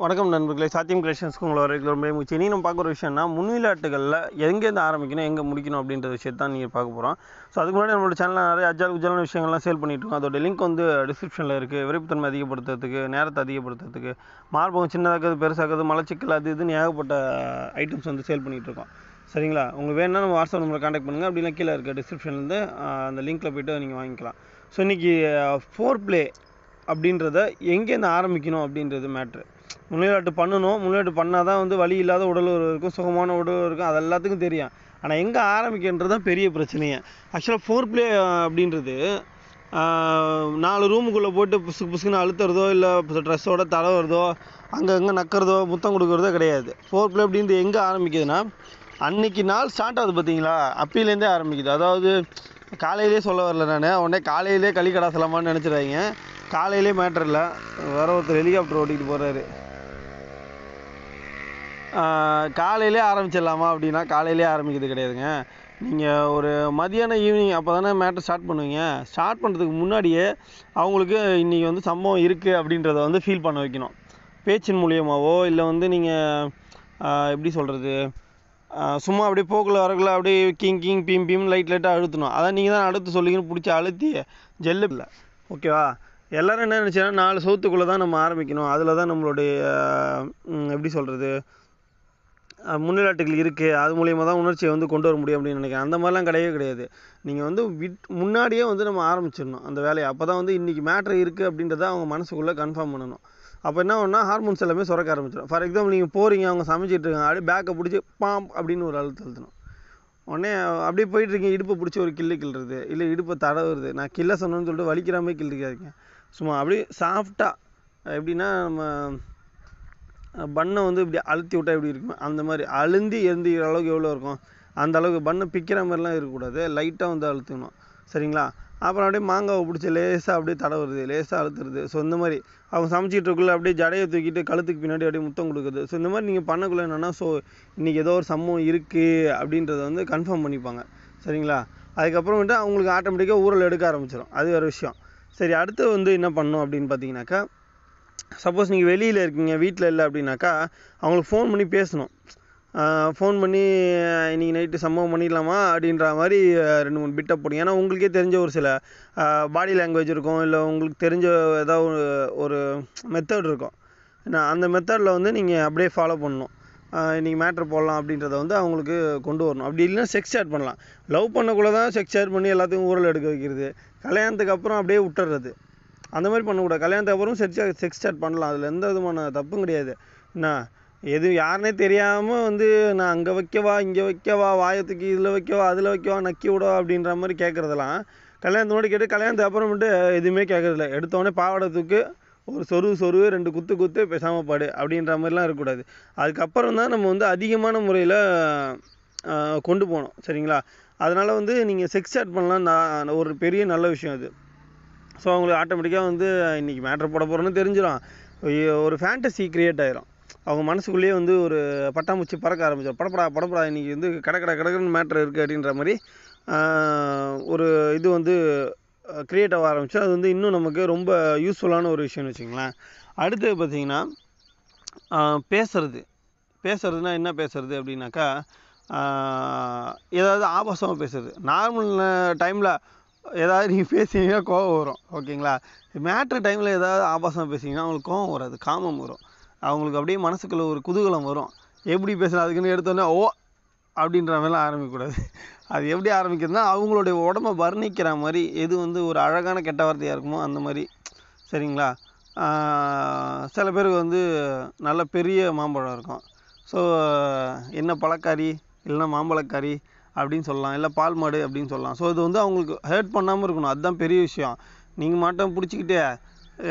வணக்கம் நண்பர்களே சாத்தியம் கிரியேஷன்ஸ்க்கு உங்களை வரைக்கும் ரொம்ப முக்கியம் இனி நம்ம பார்க்குற விஷயம்னா முன்விளையாட்டுகளில் எங்கேருந்து ஆரம்பிக்கணும் எங்கே முடிக்கணும் அப்படின்ற விஷயத்தை தான் நீங்கள் பார்க்க போகிறோம் ஸோ அதுக்கு முன்னாடி நம்மளோட சேனலில் நிறைய அஜால் உஜாலான விஷயங்கள்லாம் சேல் பண்ணிட்டுருக்கோம் அதோட லிங்க் வந்து டிஸ்கிரிப்ஷனில் இருக்குது விரைப்புத்தன்மை அதிகப்படுத்துறதுக்கு நேரத்தை அதிகப்படுத்துறதுக்கு மார்பகம் பெருசாக பெருசாக்குது மலச்சிக்கல் அது இதுன்னு ஏகப்பட்ட ஐட்டம்ஸ் வந்து சேல் பண்ணிகிட்ருக்கோம் சரிங்களா உங்களுக்கு வேணும்னா நம்ம வாட்ஸ்அப் நம்பரை காண்டாக்ட் பண்ணுங்கள் அப்படின்னா கீழே இருக்க டிஸ்கிரிப்ஷன்லேருந்து அந்த லிங்க்கில் போய்ட்டு நீங்கள் வாங்கிக்கலாம் ஸோ இன்றைக்கி ஃபோர் ப்ளே அப்படின்றத எங்கேருந்து ஆரம்பிக்கணும் அப்படின்றது மேட்ரு முன்னிலாட்டு பண்ணணும் முன்னிலாட்டு பண்ணால் தான் வந்து வழி இல்லாத உடல் இருக்கும் சுகமான உடல் இருக்கும் அது எல்லாத்துக்கும் தெரியும் ஆனால் எங்கே ஆரம்பிக்கின்றது தான் பெரிய பிரச்சனையே ஆக்சுவலாக ஃபோர் பிளே அப்படின்றது நாலு ரூமுக்குள்ளே போட்டு புசுக்கு புசுக்குன்னு அழுத்துறதோ இல்லை ட்ரெஸ்ஸோட தடவுறதோ அங்கே நக்கிறதோ முத்தம் கொடுக்குறதோ கிடையாது ஃபோர் பிளே அப்படின்றது எங்கே ஆரம்பிக்குதுன்னா அன்னைக்கு நாள் ஸ்டார்ட் ஆகுது பார்த்தீங்களா அப்பிலேருந்தே ஆரம்பிக்குது அதாவது காலையிலே சொல்ல வரல நான் உடனே காலையிலே களி கடாசலாமான்னு நினச்சிடாங்க காலையிலே மேட்டர் இல்லை வேறு ஒருத்தர் ஹெலிகாப்டர் ஓட்டிகிட்டு போகிறாரு காலையிலே ஆரம்பிச்சிடலாமா அப்படின்னா காலையிலே ஆரம்பிக்கிறது கிடையாதுங்க நீங்கள் ஒரு மதியானம் ஈவினிங் அப்போ தானே மேட்ரு ஸ்டார்ட் பண்ணுவீங்க ஸ்டார்ட் பண்ணுறதுக்கு முன்னாடியே அவங்களுக்கு இன்றைக்கி வந்து சம்பவம் இருக்குது அப்படின்றத வந்து ஃபீல் பண்ண வைக்கணும் பேச்சின் மூலியமாகவோ இல்லை வந்து நீங்கள் எப்படி சொல்கிறது சும்மா அப்படியே போக்கில் வரக்குள்ள அப்படியே king king beam beam light லைட்டாக அழுத்தணும் அதான் நீங்கள் தான் அடுத்து சொல்லிங்கன்னு பிடிச்சி அழுத்தி ஜெல்லு இல்லை ஓகேவா எல்லோரும் என்ன நினச்சேன்னா நாலு சோத்துக்குள்ளே தான் நம்ம ஆரம்பிக்கணும் அதில் தான் நம்மளுடைய எப்படி சொல்கிறது முன்னிலாட்டுகள் இருக்குது அது மூலிமா தான் உணர்ச்சியை வந்து கொண்டு வர முடியும் அப்படின்னு நினைக்கிறேன் அந்த மாதிரிலாம் கிடையவே கிடையாது நீங்கள் வந்து விட் முன்னாடியே வந்து நம்ம ஆரம்பிச்சிடணும் அந்த வேலையை அப்போ தான் வந்து இன்றைக்கி மேட்ரு இருக்குது அப்படின்றத அவங்க மனசுக்குள்ளே கன்ஃபார்ம் பண்ணணும் அப்போ என்ன ஒன்னா ஹார்மோன்ஸ் எல்லாமே சுரக்க ஆரம்பிச்சிடும் ஃபார் எக்ஸாம்பிள் நீங்கள் போகிறீங்க அவங்க சமைச்சிட்டு இருக்காங்க அப்படியே பேக்கை பிடிச்சி பாம் அப்படின்னு ஒரு அழுத்தம் அழுத்தணும் உடனே அப்படியே இருக்கீங்க இடுப்பை பிடிச்சி ஒரு கில்லு கிள்ளுறது இல்லை இடுப்பை தடவுறது நான் கில்ல சொன்னேன்னு சொல்லிட்டு வலிக்கிற மாதிரி சும்மா அப்படியே சாஃப்டாக எப்படின்னா நம்ம பன்னை வந்து இப்படி அழுத்தி விட்டா எப்படி இருக்கும் அந்த மாதிரி அழுந்தி எழுந்த அளவுக்கு எவ்வளோ இருக்கும் அந்த அளவுக்கு பன்னை பிக்கிற மாதிரிலாம் இருக்கக்கூடாது லைட்டாக வந்து அழுத்தணும் சரிங்களா அப்புறம் அப்படியே மாங்காவை பிடிச்சி லேசாக அப்படியே தடவுறது லேசாக அழுத்துறது ஸோ இந்த மாதிரி அவங்க சமைச்சிட்ருக்குள்ள அப்படியே ஜடையை தூக்கிட்டு கழுத்துக்கு பின்னாடி அப்படியே முத்தம் கொடுக்குறது ஸோ இந்த மாதிரி நீங்கள் பண்ணக்குள்ள என்னென்னா ஸோ இன்றைக்கி ஏதோ ஒரு சம்பவம் இருக்குது அப்படின்றத வந்து கன்ஃபார்ம் பண்ணிப்பாங்க சரிங்களா அதுக்கப்புறமேட்டு அவங்களுக்கு ஆட்டோமேட்டிக்காக ஊரில் எடுக்க ஆரம்பிச்சிடும் அது வேறு விஷயம் சரி அடுத்து வந்து என்ன பண்ணணும் அப்படின்னு பார்த்தீங்கன்னாக்கா சப்போஸ் நீங்கள் வெளியில் இருக்கீங்க வீட்டில் இல்லை அப்படின்னாக்கா அவங்களுக்கு ஃபோன் பண்ணி பேசணும் ஃபோன் பண்ணி இன்றைக்கி நைட்டு சம்பவம் பண்ணிடலாமா அப்படின்ற மாதிரி ரெண்டு மூணு பிட்டை போடுங்க ஏன்னா உங்களுக்கே தெரிஞ்ச ஒரு சில பாடி லாங்குவேஜ் இருக்கும் இல்லை உங்களுக்கு தெரிஞ்ச ஏதாவது ஒரு மெத்தட் இருக்கும் அந்த மெத்தடில் வந்து நீங்கள் அப்படியே ஃபாலோ பண்ணணும் இன்றைக்கி மேட்ரு போடலாம் அப்படின்றத வந்து அவங்களுக்கு கொண்டு வரணும் அப்படி இல்லைன்னா செக்ஸ் ஆட் பண்ணலாம் லவ் பண்ணக்குள்ளே தான் செக்ஸ் ஆட் பண்ணி எல்லாத்தையும் ஊரில் எடுக்க வைக்கிறது கல்யாணத்துக்கு அப்புறம் அப்படியே விட்டுறது அந்த மாதிரி பண்ணக்கூடாது கல்யாணத்துக்கு அப்புறம் செக்ஸ் செக்ஸ் சேட் பண்ணலாம் அதில் எந்த விதமான தப்பும் கிடையாது என்ன எது யாருனே தெரியாமல் வந்து நான் அங்கே வைக்கவா இங்கே வைக்கவா வாயத்துக்கு இதில் வைக்கவா அதில் வைக்கவா நக்கி விடவா அப்படின்ற மாதிரி கேட்குறதெல்லாம் கல்யாணத்து முன்னாடி கேட்டு கல்யாணத்துக்கு அப்புறமேட்டு எதுவுமே கேட்குறதில்ல எடுத்தோடனே பாவடத்துக்கு ஒரு சொரு சொரு ரெண்டு குத்து குத்து பேசாமல் பாடு அப்படின்ற மாதிரிலாம் இருக்கக்கூடாது அதுக்கப்புறம் தான் நம்ம வந்து அதிகமான முறையில் கொண்டு போகணும் சரிங்களா அதனால் வந்து நீங்கள் செக்ஸ் ஆட் பண்ணலாம் நான் ஒரு பெரிய நல்ல விஷயம் அது ஸோ அவங்களுக்கு ஆட்டோமேட்டிக்காக வந்து இன்றைக்கி மேட்ரு போட போகிறோன்னு தெரிஞ்சிடும் ஒரு ஃபேண்டசி க்ரியேட் ஆகிரும் அவங்க மனசுக்குள்ளேயே வந்து ஒரு பட்டாம்பூச்சி பறக்க ஆரம்பிச்சிடும் படப்படா படப்படா இன்றைக்கி வந்து கடக்கடை கடக்குன்னு மேட்ரு இருக்குது அப்படின்ற மாதிரி ஒரு இது வந்து க்ரியேட் ஆக ஆரம்பிச்சு அது வந்து இன்னும் நமக்கு ரொம்ப யூஸ்ஃபுல்லான ஒரு விஷயம்னு வச்சுங்களேன் அடுத்தது பார்த்திங்கன்னா பேசுறது பேசுறதுனா என்ன பேசுறது அப்படின்னாக்கா ஏதாவது ஆபாசமாக பேசுறது நார்மல் டைமில் ஏதாவது நீங்கள் பேசினீங்கன்னா கோவம் வரும் ஓகேங்களா மேட்ரு டைமில் ஏதாவது ஆபாசமாக பேசிங்கன்னா அவங்களுக்கு கோவம் வராது காமம் வரும் அவங்களுக்கு அப்படியே மனசுக்குள்ளே ஒரு குதூகலம் வரும் எப்படி பேசலாம் அதுக்குன்னு எடுத்தோன்னே ஓ அப்படின்ற மாதிரிலாம் ஆரம்பிக்கக்கூடாது அது எப்படி ஆரம்பிக்கிறதுனா அவங்களுடைய உடம்பை வர்ணிக்கிற மாதிரி எது வந்து ஒரு அழகான கெட்ட வார்த்தையாக இருக்குமோ அந்த மாதிரி சரிங்களா சில பேருக்கு வந்து நல்ல பெரிய மாம்பழம் இருக்கும் ஸோ என்ன பழக்காரி இல்லைன்னா மாம்பழக்காரி அப்படின்னு சொல்லலாம் இல்லை பால் மாடு அப்படின்னு சொல்லலாம் ஸோ இது வந்து அவங்களுக்கு ஹேர்ட் பண்ணாமல் இருக்கணும் அதுதான் பெரிய விஷயம் நீங்கள் மாட்டம் பிடிச்சிக்கிட்டே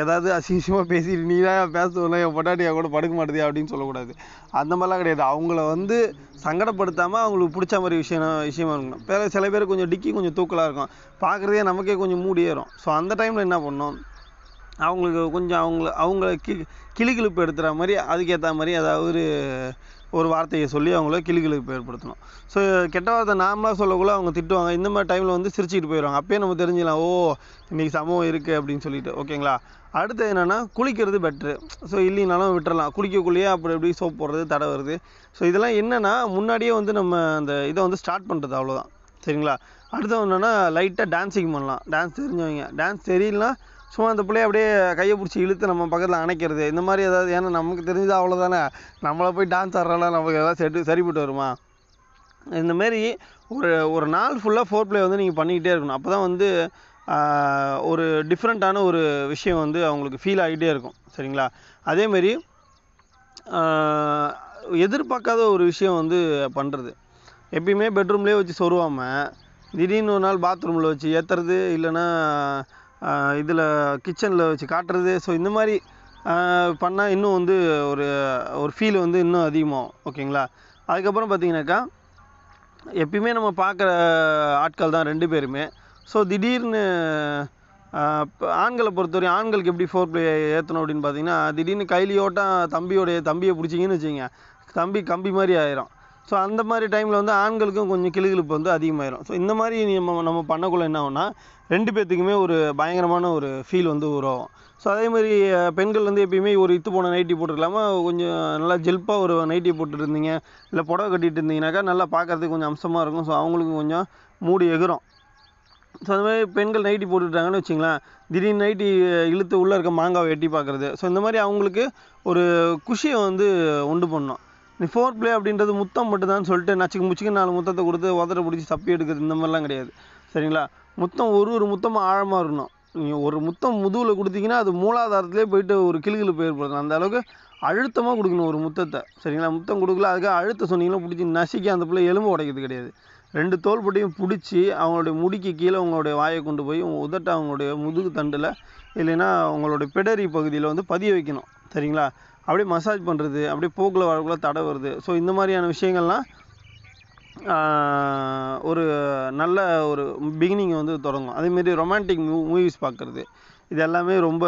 ஏதாவது அசிங்கமாக பேசி நீ தான் பேசுவல என் பொட்டாட்டியாக கூட படுக்க மாட்டேதே அப்படின்னு சொல்லக்கூடாது அந்த மாதிரிலாம் கிடையாது அவங்கள வந்து சங்கடப்படுத்தாமல் அவங்களுக்கு பிடிச்ச மாதிரி விஷயம் விஷயமா இருக்கணும் பேர சில பேர் கொஞ்சம் டிக்கி கொஞ்சம் தூக்கலாக இருக்கும் பார்க்குறதே நமக்கே கொஞ்சம் மூடியேறும் ஸோ அந்த டைமில் என்ன பண்ணோம் அவங்களுக்கு கொஞ்சம் அவங்கள அவங்கள கி கிளிகிழிப்பு எடுத்துகிற மாதிரி அதுக்கேற்ற மாதிரி ஏதாவது ஒரு வார்த்தையை சொல்லி அவங்கள கிளிகிழிப்பு ஏற்படுத்தணும் ஸோ கெட்ட வார்த்தை நார்மலாக சொல்லக்குள்ள அவங்க திட்டுவாங்க இந்த மாதிரி டைமில் வந்து சிரிச்சுக்கிட்டு போயிடுவாங்க அப்போயே நம்ம தெரிஞ்சிடலாம் ஓ இன்றைக்கி சமம் இருக்குது அப்படின்னு சொல்லிட்டு ஓகேங்களா அடுத்து என்னென்னா குளிக்கிறது பெட்ரு ஸோ இல்லைனாலும் விட்டுறலாம் குளிக்கக்குள்ளேயே அப்படி எப்படி சோப் போடுறது தடவுறது ஸோ இதெல்லாம் என்னென்னா முன்னாடியே வந்து நம்ம அந்த இதை வந்து ஸ்டார்ட் பண்ணுறது அவ்வளோதான் சரிங்களா அடுத்து என்னென்னா லைட்டாக டான்ஸிங் பண்ணலாம் டான்ஸ் தெரிஞ்சவங்க டான்ஸ் தெரியலனா சும்மா அந்த பிள்ளைய அப்படியே கையை பிடிச்சி இழுத்து நம்ம பக்கத்தில் அணைக்கிறது இந்த மாதிரி ஏதாவது ஏன்னா நமக்கு தெரிஞ்சது அவ்வளோ தானே நம்மளை போய் டான்ஸ் ஆடுறால நமக்கு ஏதாவது செட்டு சரிப்பட்டு வருமா இந்தமாரி ஒரு ஒரு நாள் ஃபுல்லாக ஃபோர் பிளே வந்து நீங்கள் பண்ணிக்கிட்டே இருக்கணும் அப்போ தான் வந்து ஒரு டிஃப்ரெண்ட்டான ஒரு விஷயம் வந்து அவங்களுக்கு ஃபீல் ஆகிட்டே இருக்கும் சரிங்களா அதேமாரி எதிர்பார்க்காத ஒரு விஷயம் வந்து பண்ணுறது எப்பயுமே பெட்ரூம்லேயே வச்சு சொருவாமல் திடீர்னு ஒரு நாள் பாத்ரூமில் வச்சு ஏற்றுறது இல்லைன்னா இதில் கிச்சனில் வச்சு காட்டுறது ஸோ இந்த மாதிரி பண்ணால் இன்னும் வந்து ஒரு ஒரு ஃபீல் வந்து இன்னும் அதிகமாகும் ஓகேங்களா அதுக்கப்புறம் பார்த்தீங்கன்னாக்கா எப்பயுமே நம்ம பார்க்குற ஆட்கள் தான் ரெண்டு பேருமே ஸோ திடீர்னு ஆண்களை பொறுத்தவரையும் ஆண்களுக்கு எப்படி ஃபோர் ப்ளே ஏற்றணும் அப்படின்னு பார்த்தீங்கன்னா திடீர்னு கைலியோட்டம் தம்பியோடைய தம்பியை பிடிச்சிங்கன்னு வச்சுங்க தம்பி கம்பி மாதிரி ஆயிரும் ஸோ அந்த மாதிரி டைமில் வந்து ஆண்களுக்கும் கொஞ்சம் கிளுகிழுப்பு வந்து அதிகமாயிரும் ஸோ இந்த மாதிரி நம்ம நம்ம பண்ணக்குள்ள என்ன ஆகும்னா ரெண்டு பேர்த்துக்குமே ஒரு பயங்கரமான ஒரு ஃபீல் வந்து உருவாகும் ஸோ அதே மாதிரி பெண்கள் வந்து எப்பயுமே ஒரு இத்து போன நைட்டி போட்டிருக்கலாமா கொஞ்சம் நல்லா ஜெல்ப்பாக ஒரு நைட்டி போட்டுருந்தீங்க இல்லை புடவை கட்டிகிட்டு இருந்தீங்கனாக்கா நல்லா பார்க்குறதுக்கு கொஞ்சம் அம்சமாக இருக்கும் ஸோ அவங்களுக்கும் கொஞ்சம் மூடி எகிறோம் ஸோ அது மாதிரி பெண்கள் நைட்டி போட்டுட்டாங்கன்னு வச்சிங்களேன் திடீர்னு நைட்டி இழுத்து உள்ளே இருக்க மாங்காவை எட்டி பார்க்குறது ஸோ இந்த மாதிரி அவங்களுக்கு ஒரு குஷியை வந்து உண்டு பண்ணோம் இந்த ஃபோர் பிளே அப்படின்றது முத்தம் தான் சொல்லிட்டு நச்சுக்கு முச்சுக்கு நாலு முத்தத்தை கொடுத்து உதற பிடிச்சி தப்பி எடுக்கிறது இந்த மாதிரிலாம் கிடையாது சரிங்களா முத்தம் ஒரு ஒரு முத்தமாக ஆழமாக இருக்கணும் நீங்கள் ஒரு முத்தம் முதுகில் கொடுத்தீங்கன்னா அது மூலாதாரத்துலேயே போயிட்டு ஒரு கிளுகிழு ஏற்படுத்தணும் அந்த அளவுக்கு அழுத்தமாக கொடுக்கணும் ஒரு முத்தத்தை சரிங்களா முத்தம் கொடுக்கல அதுக்காக அழுத்தம் சொன்னீங்கன்னா பிடிச்சி நசிக்க அந்த பிள்ளை எலும்பு உடைக்கிறது கிடையாது ரெண்டு தோல்பட்டையும் பிடிச்சி அவங்களுடைய முடிக்கு கீழே அவங்களுடைய வாயை கொண்டு போய் உதட்ட அவங்களுடைய முதுகு தண்டில் இல்லைன்னா அவங்களுடைய பிடரி பகுதியில் வந்து பதிய வைக்கணும் சரிங்களா அப்படியே மசாஜ் பண்ணுறது அப்படியே போக்கில் வரக்குள்ள தடை வருது ஸோ இந்த மாதிரியான விஷயங்கள்லாம் ஒரு நல்ல ஒரு பிகினிங் வந்து தொடங்கும் அதேமாரி ரொமான்டிக் மூ மூவிஸ் பார்க்குறது இது எல்லாமே ரொம்ப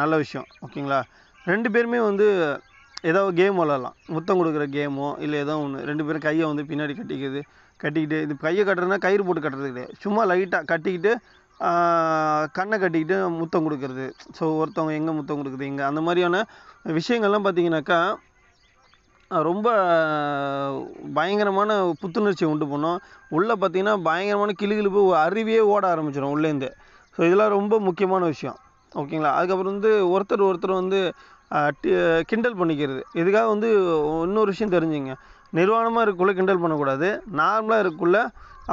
நல்ல விஷயம் ஓகேங்களா ரெண்டு பேருமே வந்து ஏதோ கேம் விளாட்லாம் முத்தம் கொடுக்குற கேமோ இல்லை ஏதோ ஒன்று ரெண்டு பேரும் கையை வந்து பின்னாடி கட்டிக்கிறது கட்டிக்கிட்டு இது கையை கட்டுறதுனா கயிறு போட்டு கட்டுறது கிடையாது சும்மா லைட்டாக கட்டிக்கிட்டு கண்ணை கட்டிக்கிட்டு முத்தம் கொடுக்கறது ஸோ ஒருத்தவங்க எங்கே முத்தம் கொடுக்குது எங்கே அந்த மாதிரியான விஷயங்கள்லாம் பார்த்தீங்கன்னாக்கா ரொம்ப பயங்கரமான புத்துணர்ச்சி உண்டு பண்ணும் உள்ளே பார்த்தீங்கன்னா பயங்கரமான கிளிகிழிப்பு அருவியே ஓட ஆரம்பிச்சிடும் உள்ளேருந்து ஸோ இதெல்லாம் ரொம்ப முக்கியமான விஷயம் ஓகேங்களா அதுக்கப்புறம் வந்து ஒருத்தர் ஒருத்தர் வந்து கிண்டல் பண்ணிக்கிறது இதுக்காக வந்து இன்னொரு விஷயம் தெரிஞ்சுங்க நிர்வாணமாக இருக்குள்ளே கிண்டல் பண்ணக்கூடாது நார்மலாக இருக்குள்ளே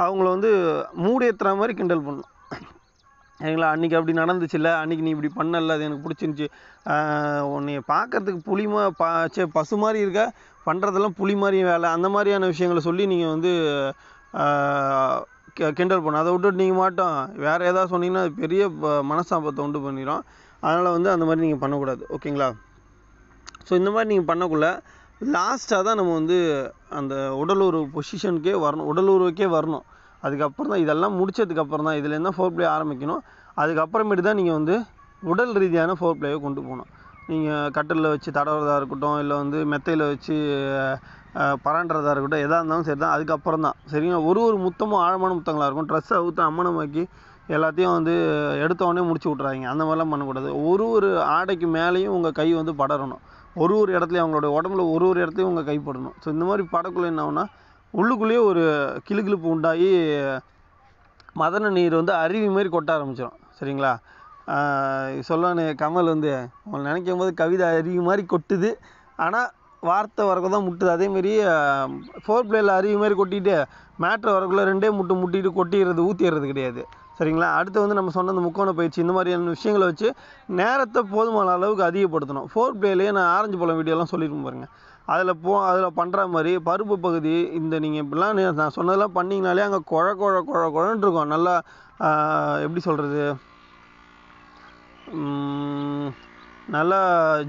அவங்கள வந்து மூடி ஏற்றுற மாதிரி கிண்டல் பண்ணணும் ஏங்களா அன்றைக்கி அப்படி நடந்துச்சுல்ல அன்றைக்கி நீ இப்படி பண்ணல்ல அது எனக்கு பிடிச்சிருந்துச்சி உன்னைய பார்க்கறதுக்கு புலி மா பா சே பசு மாதிரி இருக்க பண்ணுறதெல்லாம் புலி மாதிரியும் வேலை அந்த மாதிரியான விஷயங்களை சொல்லி நீங்கள் வந்து கெ கிண்டல் பண்ணணும் அதை விட்டுட்டு நீங்கள் மாட்டோம் வேறு ஏதாவது சொன்னீங்கன்னா அது பெரிய மனசாபத்தை உண்டு பண்ணிடும் அதனால் வந்து அந்த மாதிரி நீங்கள் பண்ணக்கூடாது ஓகேங்களா ஸோ இந்த மாதிரி நீங்கள் பண்ணக்குள்ள லாஸ்ட்டாக தான் நம்ம வந்து அந்த உடலுறவு பொசிஷனுக்கே வரணும் உடலுறவுக்கே வரணும் அதுக்கப்புறம் தான் இதெல்லாம் முடித்ததுக்கப்புறம் தான் இதுலேருந்து தான் ஃபோர் ப்ளே ஆரம்பிக்கணும் அதுக்கப்புறமேட்டு தான் நீங்கள் வந்து உடல் ரீதியான ஃபோர் ப்ளேவை கொண்டு போகணும் நீங்கள் கட்டிலில் வச்சு தடவுறதாக இருக்கட்டும் இல்லை வந்து மெத்தையில் வச்சு பரண்டுறதாக இருக்கட்டும் எதாக இருந்தாலும் சரி தான் அதுக்கப்புறம் தான் சரிங்களா ஒரு ஒரு முத்தமும் ஆழமான முத்தங்களாக இருக்கும் ட்ரெஸ்ஸை அவுத்து அம்மனமாக்கி எல்லாத்தையும் வந்து எடுத்தவொடனே முடிச்சு விட்றாங்க அந்த மாதிரிலாம் பண்ணக்கூடாது ஒரு ஒரு ஆடைக்கு மேலேயும் உங்கள் கை வந்து படரணும் ஒரு ஒரு இடத்துலையும் அவங்களோட உடம்புல ஒரு ஒரு இடத்துலையும் உங்கள் கை படணும் ஸோ இந்த மாதிரி படக்குள்ள என்ன ஆகுனா உள்ளுக்குள்ளேயே ஒரு கிலுகிலுப்பு உண்டாகி மதன நீர் வந்து அருவி மாதிரி கொட்ட ஆரம்பிச்சிடும் சரிங்களா சொல்லான்னு கமல் வந்து அவங்களை நினைக்கும் போது கவிதை அருவி மாதிரி கொட்டுது ஆனால் வார்த்தை வரக்கு தான் முட்டுது அதேமாரி ஃபோர் பிளேயில் அருவி மாதிரி கொட்டிட்டு மேட்ரு வரக்குள்ளே ரெண்டே முட்டு முட்டிட்டு கொட்டிடுறது ஊற்றிடுறது கிடையாது சரிங்களா அடுத்து வந்து நம்ம சொன்ன அந்த முக்கோண பயிற்சி இந்த மாதிரியான விஷயங்களை வச்சு நேரத்தை போதுமான அளவுக்கு அதிகப்படுத்தணும் ஃபோர் பிளேலேயே நான் ஆரஞ்சு பழம் வீடியோலாம் சொல்லியிருப்பேன் பாருங்கள் அதில் போ அதில் பண்ணுற மாதிரி பருப்பு பகுதி இந்த நீங்கள் இப்படிலாம் நான் சொன்னதெல்லாம் பண்ணிங்கனாலே அங்கே குழ குழ குழ குழன்னு இருக்கும் நல்லா எப்படி சொல்கிறது நல்லா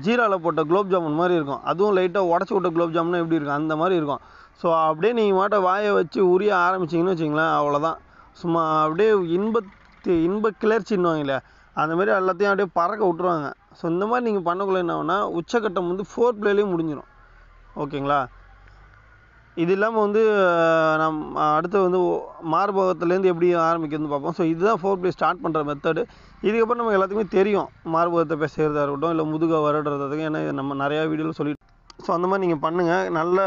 ஜீராவில் போட்ட குலோப் ஜாமுன் மாதிரி இருக்கும் அதுவும் லைட்டாக உடச்சி விட்ட குலோப் ஜாமுனா எப்படி இருக்கும் அந்த மாதிரி இருக்கும் ஸோ அப்படியே நீங்கள் மாட்ட வாயை வச்சு உரிய ஆரம்பிச்சிங்கன்னு வச்சிங்களேன் அவ்வளோதான் சும்மா அப்படியே இன்பத்து இன்ப இல்லையா அந்த மாதிரி எல்லாத்தையும் அப்படியே பறக்க விட்ருவாங்க ஸோ இந்த மாதிரி நீங்கள் பண்ணக்குள்ள என்ன ஆகுனா உச்சக்கட்டம் வந்து ஃபோர் பிளேலேயும் முடிஞ்சிடும் ஓகேங்களா இது இல்லாமல் வந்து நம் அடுத்து வந்து மார்பகத்துலேருந்து எப்படி ஆரம்பிக்கிறதுன்னு பார்ப்போம் ஸோ இதுதான் ஃபோர் பிளே ஸ்டார்ட் பண்ணுற மெத்தடு இதுக்கப்புறம் நமக்கு எல்லாத்துக்குமே தெரியும் மார்பகத்தை பேசுகிறதா இருக்கட்டும் இல்லை முதுக வருடுறதுக்கு ஏன்னா நம்ம நிறையா வீடியோவில் சொல்லிட்டு ஸோ அந்த மாதிரி நீங்கள் பண்ணுங்கள் நல்ல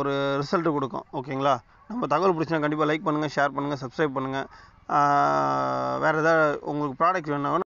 ஒரு ரிசல்ட்டு கொடுக்கும் ஓகேங்களா நம்ம தகவல் பிடிச்சினா கண்டிப்பாக லைக் பண்ணுங்கள் ஷேர் பண்ணுங்கள் சப்ஸ்கிரைப் பண்ணுங்கள் வேறு ஏதாவது உங்களுக்கு ப்ராடக்ட் வேணும்னா